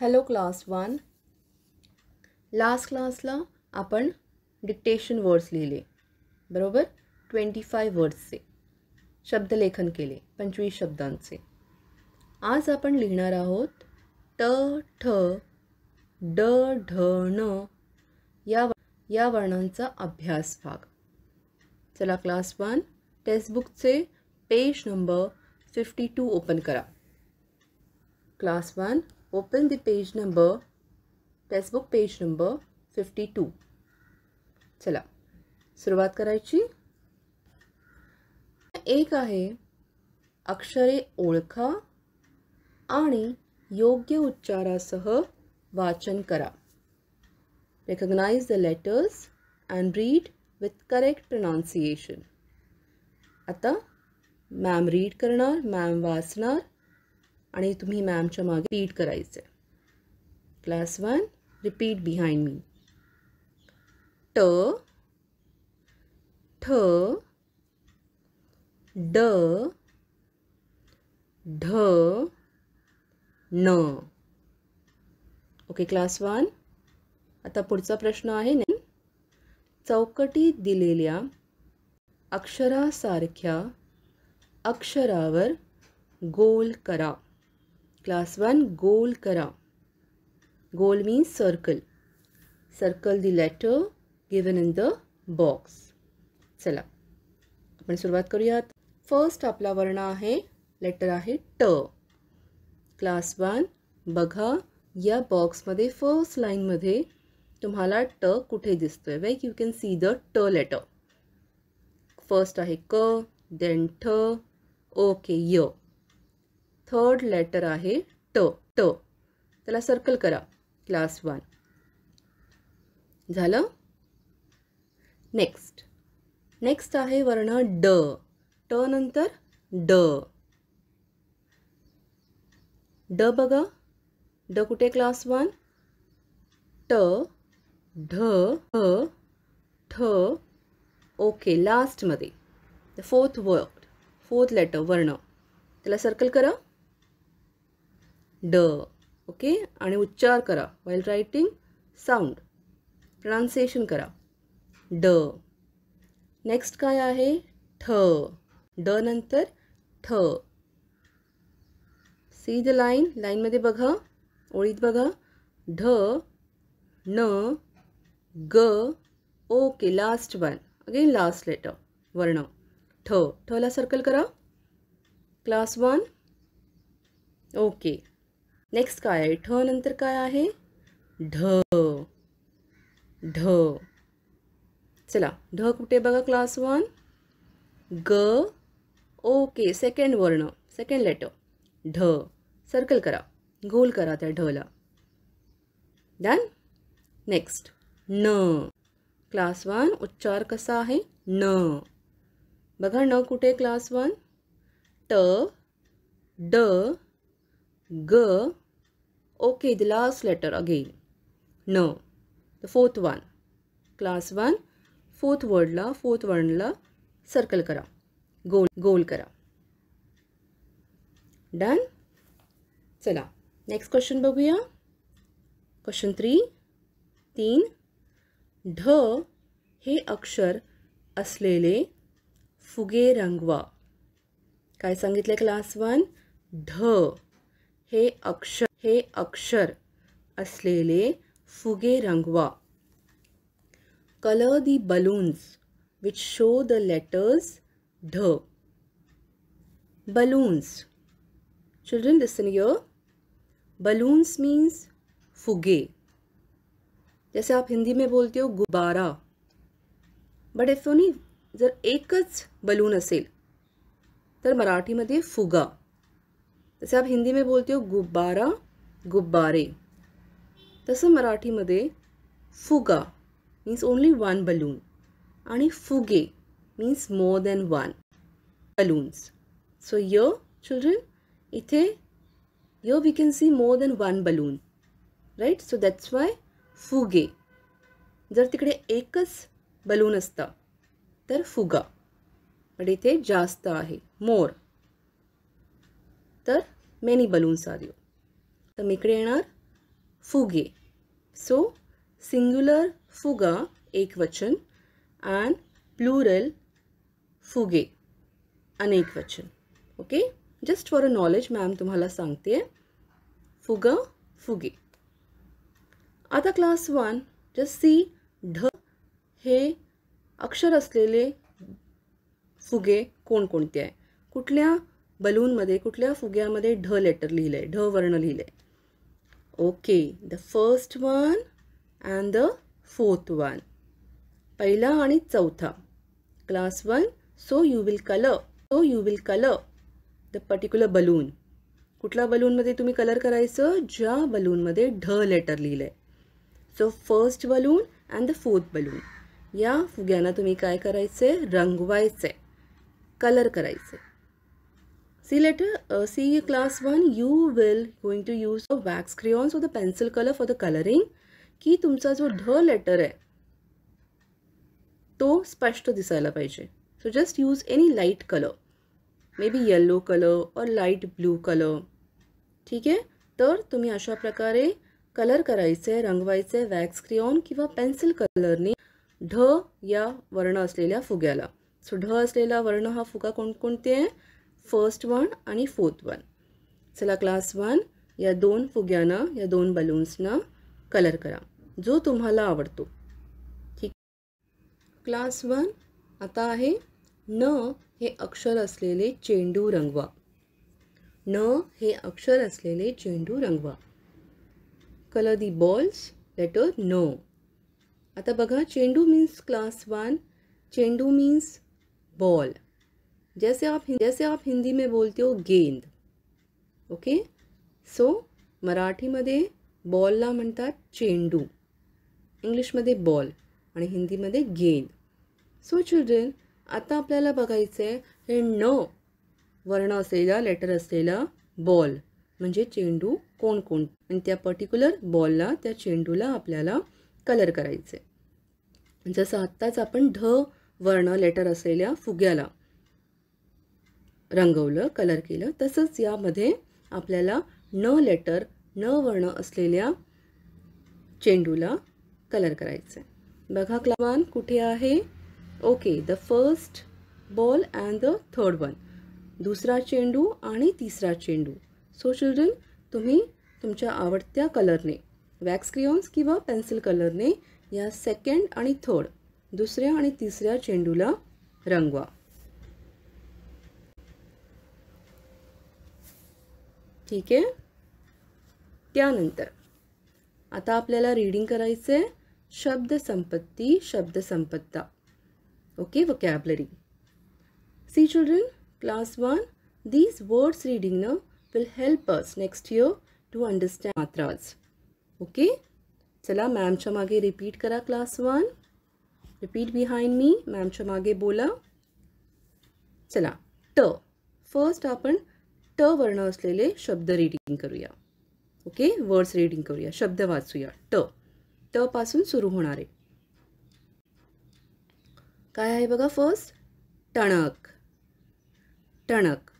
Hello class one last क्लासला आपण dictation words लिहिले बरोबर ट्वेंटी फाय वर्ड्सचे शब्दलेखन केले पंचवीस शब्दांचे आज आपण लिहिणार आहोत ट ठ ड ढ ण या या वर्णांचा अभ्यास भाग चला क्लास वन टेक्स्टबुकचे page number fifty two open करा class one open the page number Facebook page number fifty two चला सुरुवात करायची एक आहे अक्षरे ओळखा आणि योग्य उच्चारासह वाचन करा recognise the letters and read with correct pronunciation आता मॅम रीड करणार मॅम वाचणार आणि तुम्ही मॅमच्या मागे रिपीट करायचं आहे class one repeat behind me ट ठ ड ढ न ओके क्लास वन आता पुढचा प्रश्न आहे ना चौकटीत दिलेल्या अक्षरासारख्या अक्षरावर गोल करा क्लास वन गोल करा गोल means circle, circle the letter given in the box, चला आपण सुरुवात करूयात फर्स्ट आपला वर्ण आहे लेटर आहे ट क्लास वन बघा या बॉक्समध्ये फर्स्ट लाईनमध्ये तुम्हाला ट कुठे दिसतोय वेक यू कॅन सी द ट लेटर फर्स्ट आहे क देन ठ ओके य थर्ड लेटर आहे ट ट त्याला सर्कल करा क्लास वन झालं नेक्स्ट नेक्स्ट आहे वर्ण ड ट नंतर ड ड बघा ड कुठे क्लास वन ट ढ ठ ओके लास्टमध्ये फोर्थ वर्ड फोर्थ लेटर वर्ण त्याला सर्कल करा ड ओके आणि उच्चार करा वाईल रायटिंग साऊंड प्रनाउन्सिएशन करा ड नेक्स्ट काय आहे ठ ड नंतर ठ सी द लाईन लाईनमध्ये बघा ओळीत बघा ढ न ग okay last one again last letter वर्ण ठ ठला सर्कल करा क्लास वन ओके नेक्स्ट काय आहे ठ नंतर काय आहे ढ ढ चला ढ कुठे बघा क्लास वन ग ओके सेकंड वर्ण सेकंड लेटर ढ सर्कल करा गोल करा त्या ढला डन नेक्स्ट न क्लास वन उच्चार कसा आहे न बघा न कुठे क्लास वन ट ड ग okay the last letter again न fourth one class one fourth वर्डला फोर्थ वर्डला सर्कल करा गोल गोल करा डन चला नेक्स्ट क्वेश्चन बघूया क्वेश्चन थ्री तीन ढ हे अक्षर असलेले फुगे रंगवा काय सांगितले क्लास वन ढ हे अक्षर हे अक्षर असलेले फुगे रंगवा colour the balloons which show the letters ढ balloons children listen your balloons means फुगे जैसे आप हिंदी में बोलते हो गुब्बारा बट इफ सोनी जर एकच बलून असेल तर मराठीमध्ये फुगा जसे आप हिंदी में बोलते हो गुब्बारा गुब्बारे तसं मराठीमध्ये फुगा मीन्स ओन्ली वन बलून आणि फुगे means more than one balloons so य चिल्ड्रन इथे य we can see more than one balloon right so that's why फुगे जर तिकडे एकच बलून असता तर फुगा पण इथे जास्त आहे मोर तर मेनी बलून्स आर यू तर मी इकडे येणार फुगे सो सिंग्युलर फुगा एक वचन अँड प्लुरल फुगे अनेक वचन okay just for a knowledge ma'am तुम्हाला सांगते फुगा फुगे आता क्लास वन जस्ट सी ढ हे अक्षर असलेले फुगे कोणकोणते आहे कुठल्या बलूनमध्ये कुठल्या फुग्यामध्ये ढ लेटर लिहिलं आहे ढ वर्ण लिहिलं आहे okay the first one and the fourth one पहिला आणि चौथा class one so you will colour so you will colour the particular balloon कुठल्या बलूनमध्ये तुम्ही कलर करायचं ज्या बलूनमध्ये ढ लेटर लिहिलं आहे so first balloon and the fourth balloon या फुग्यांना तुम्ही काय करायचं आहे रंगवायचं आहे कलर करायचं आहे See letter uh, see class 1, you will going to use a wax crayons so the pencil color for the coloring. की तुमचा जो ढ लेटर आहे तो स्पष्ट दिसायला पाहिजे so just use any light colour maybe yellow colour और लाईट ब्लू कलर ठीक आहे तर तुम्ही अशा प्रकारे कलर करायचे रंगवायचे वॅक्स क्रिऑन किंवा पेन्सिल कलरने ढ या वर्ण असलेल्या फुग्याला सो ढ असलेला वर्ण हा फुगा कोणकोणते आहे फर्स्ट वन आणि फोर्थ वन चला क्लास वन या दोन फुग्यांना या दोन बलून्सना कलर करा जो तुम्हाला आवडतो ठीक क्लास वन आता आहे न हे अक्षर असलेले चेंडू रंगवा न हे अक्षर असलेले चेंडू रंगवा कलर दी बॉल्स लेटर न आता बघा चेंडू मीन्स क्लास वन चेंडू मीन्स बॉल जैसे आप जैसे आप हिंदी में बोलते हो गेंद ओके सो मराठीमध्ये बॉलला म्हणतात चेंडू इंग्लिशमध्ये बॉल आणि हिंदीमध्ये गेंद सो चिल्ड्रेन आता आपल्याला बघायचं आहे हे न वर्ण असलेला लेटर असलेला बॉल म्हणजे चेंडू कोण कोण आणि त्या पर्टिक्युलर बॉलला त्या चेंडूला आपल्याला कलर करायचं आहे जसं आत्ताच आपण ढ वर्ण लेटर असलेल्या फुग्याला रंगवलं कलर केलं तसंच यामध्ये आपल्याला न लेटर न वर्ण असलेल्या चेंडूला कलर करायचं आहे बघा क्लमान कुठे आहे okay the first ball and the third one दुसरा चेंडू आणि तिसरा चेंडू सो चिल्ड्रन तुम्ही तुमच्या आवडत्या कलरने वॅक्स क्रियॉन्स किंवा पेन्सिल कलरने या सेकंड आणि थर्ड दुसऱ्या आणि तिसऱ्या चेंडूला रंगवा ठीक आहे त्यानंतर आता आपल्याला रीडिंग करायचं आहे शब्दसंपत्ती शब्दसंपत्ता okay vocabulary see children class one these words reading न will help us next year to understand मात्राज ओके चला मॅमच्या मागे रिपीट करा class one repeat behind me मॅमच्या मागे बोला चला ट फर्स्ट आपण ट वर्ण असलेले शब्द रीडिंग करूया ओके वर्ड्स रीडिंग करूया शब्द वाचूया ट ट पासून सुरू होणारे काय आहे बघा फर्स्ट टणक टणक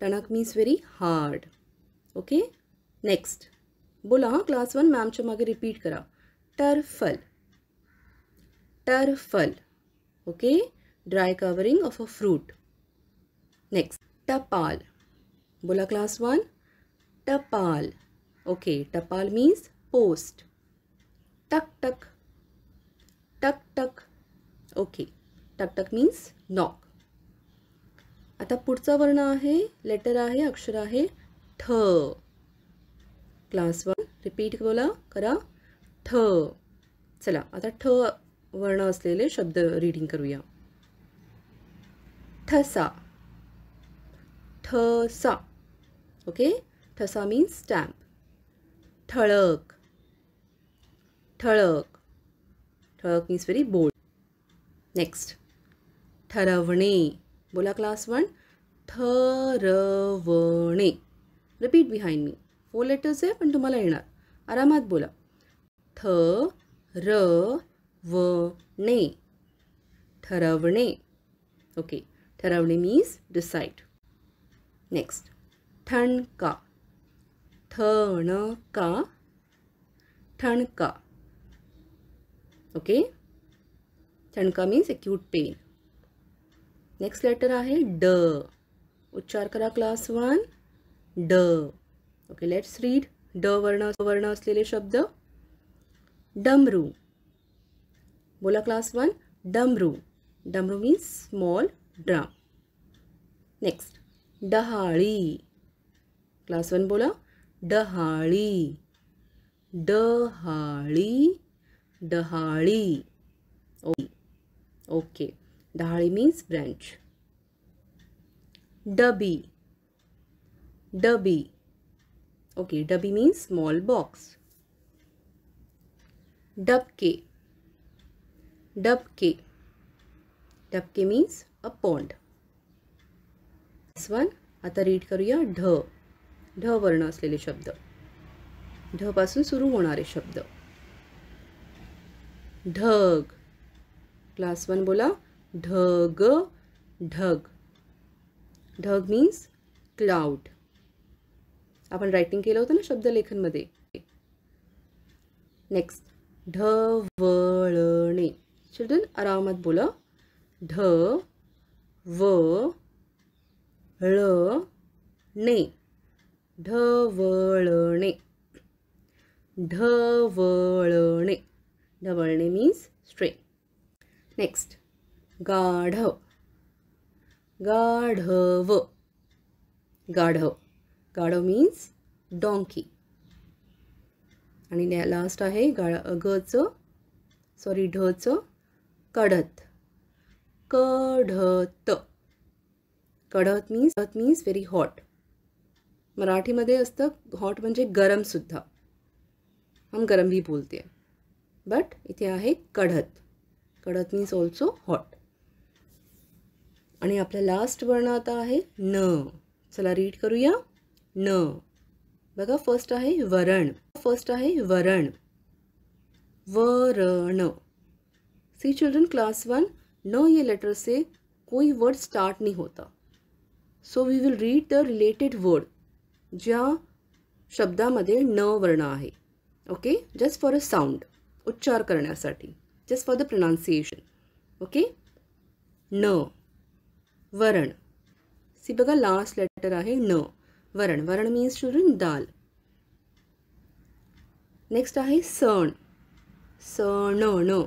टणक means very hard okay next बोला हां क्लास वन मॅमच्या मागे रिपीट करा टर्फल टर्फल okay dry covering of a fruit next टपाल बोला क्लास वन टपाल ओके टपाल मीन्स पोस्ट टक टक टक टक ओके टक टक मीन्स नॉक आता पुढचा वर्ण आहे लेटर आहे अक्षर आहे ठ क्लास वन रिपीट बोला करा ठ चला आता ठ वर्ण असलेले शब्द रीडिंग करूया ठसा ठसा ओके ठसा मीन्स स्टॅम्प ठळक ठळक ठळक मीन्स व्हेरी बोल्ड नेक्स्ट ठरवणे बोला क्लास वन ठरवणे repeat behind me four letters आहे पण तुम्हाला येणार आरामात बोला थ र व ने ठरवणे ओके ठरवणे मीन्स डिसाईड नेक्स्ट ठणका ठण का ठणका ओके ठणका means acute pain next letter आहे ड उच्चार करा क्लास वन ड ओके लेट्स रीड ड वर्ण वर्ण असलेले शब्द डमरू बोला क्लास वन डमरू डमरू मीन्स स्मॉल ड्रम नेक्स्ट डहाळी क्लास वन बोला डहाड़ी डहाड़ी डहाड़ी ओके डहाड़ी मीन्स ब्रांच डबी डबी ओके डबी मीन्स स्मॉल बॉक्स डबके डबके डबके मीन्स अ पॉन्ड वन आता रीड करूया ढ ढ वर्ण असलेले शब्द ढ पासून सुरू होणारे शब्द ढग क्लास वन बोला ढग ढग ढग मीन्स क्लाउड आपण रायटिंग केलं होतं ना शब्दलेखनमध्ये नेक्स्ट ढ वळणे चिल्ड्रन आरामात बोला ढ व ळ ने ढवळणे ढवळणे ढवळणे मीन्स स्ट्रे नेक्स्ट गाढव गाढव गाढव गाढव मीन्स डोंकी आणि लास्ट आहे गाळ गचं सॉरी ढचं कढत कढत कढत मीन्स मीन्स व्हेरी हॉट मराठीमध्ये असतं हॉट म्हणजे गरमसुद्धा हम गरम भी बोलते बट इथे आहे कढत कढत मीन्स ऑल्सो हॉट आणि आपला लास्ट वर्ण आता आहे न चला रीड करूया न बघा फर्स्ट आहे वरण फर्स्ट आहे वरण वरण सी चिल्ड्रन क्लास वन न ये लेटर से कोई वर्ड स्टार्ट नहीं होता so we will read the related word ज्या शब्दा न वर्ण है okay just for a sound उच्चार करना just for the pronunciation okay न वरण सी बघा लास्ट लेटर आहे न वरण वरण मीन्स चिल्ड्रन दाल नेक्स्ट आहे सण सण न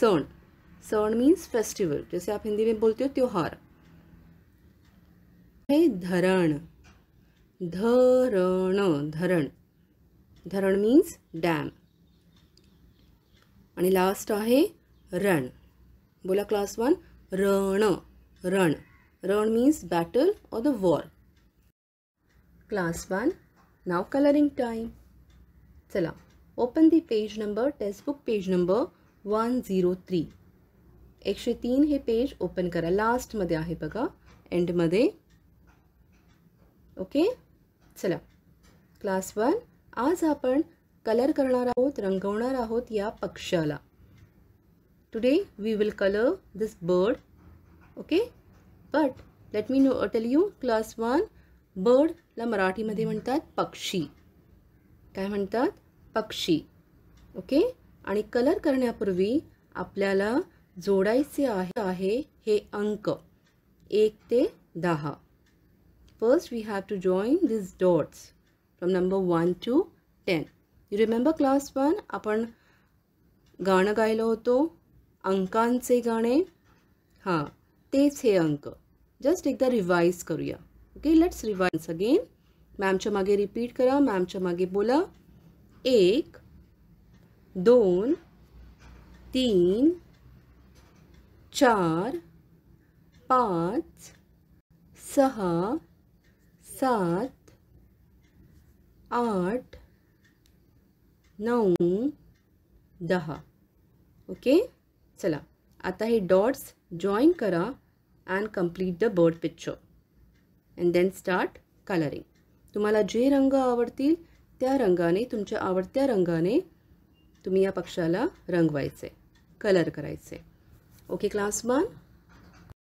सण सण मीन्स फेस्टिवल जैसे आप हिंदी में बोलते हो त्यौहार है धरण धरण धरण धरण मीन्स डॅम आणि लास्ट आहे रण बोला क्लास वन रण रण रण means battle or the war class one नाव कलरिंग टाईम चला open the page number textbook page number one zero three एकशे तीन हे पेज ओपन करा लास्टमध्ये आहे बघा एंडमध्ये ओके चला क्लास वन आज आपण कलर करणार आहोत रंगवणार आहोत या पक्षाला today we will colour this bird okay but let me no tell you class one बर्डला मराठीमध्ये म्हणतात पक्षी काय म्हणतात पक्षी ओके आणि कलर करण्यापूर्वी आपल्याला जोडायचे आहे हे अंक एक ते दहा first we have to join this dots from number 1 to 10. You remember class 1? आपण गाणं गायलं होतो अंकांचे गाणे हां तेच हे अंक जस्ट एकदा रिवाईज करूया ओके लेट्स रिवाईज अगेन मॅमच्या मागे रिपीट करा मॅमच्या मागे बोला एक दोन तीन चार पाच सहा सात आठ नऊ दहा ओके चला आता हे डॉट्स जॉईन करा and complete the bird picture and then start colouring तुम्हाला जे रंग आवडतील त्या रंगाने तुमच्या आवडत्या रंगाने तुम्ही या पक्षाला रंगवायचे कलर करायचे ओके क्लास वन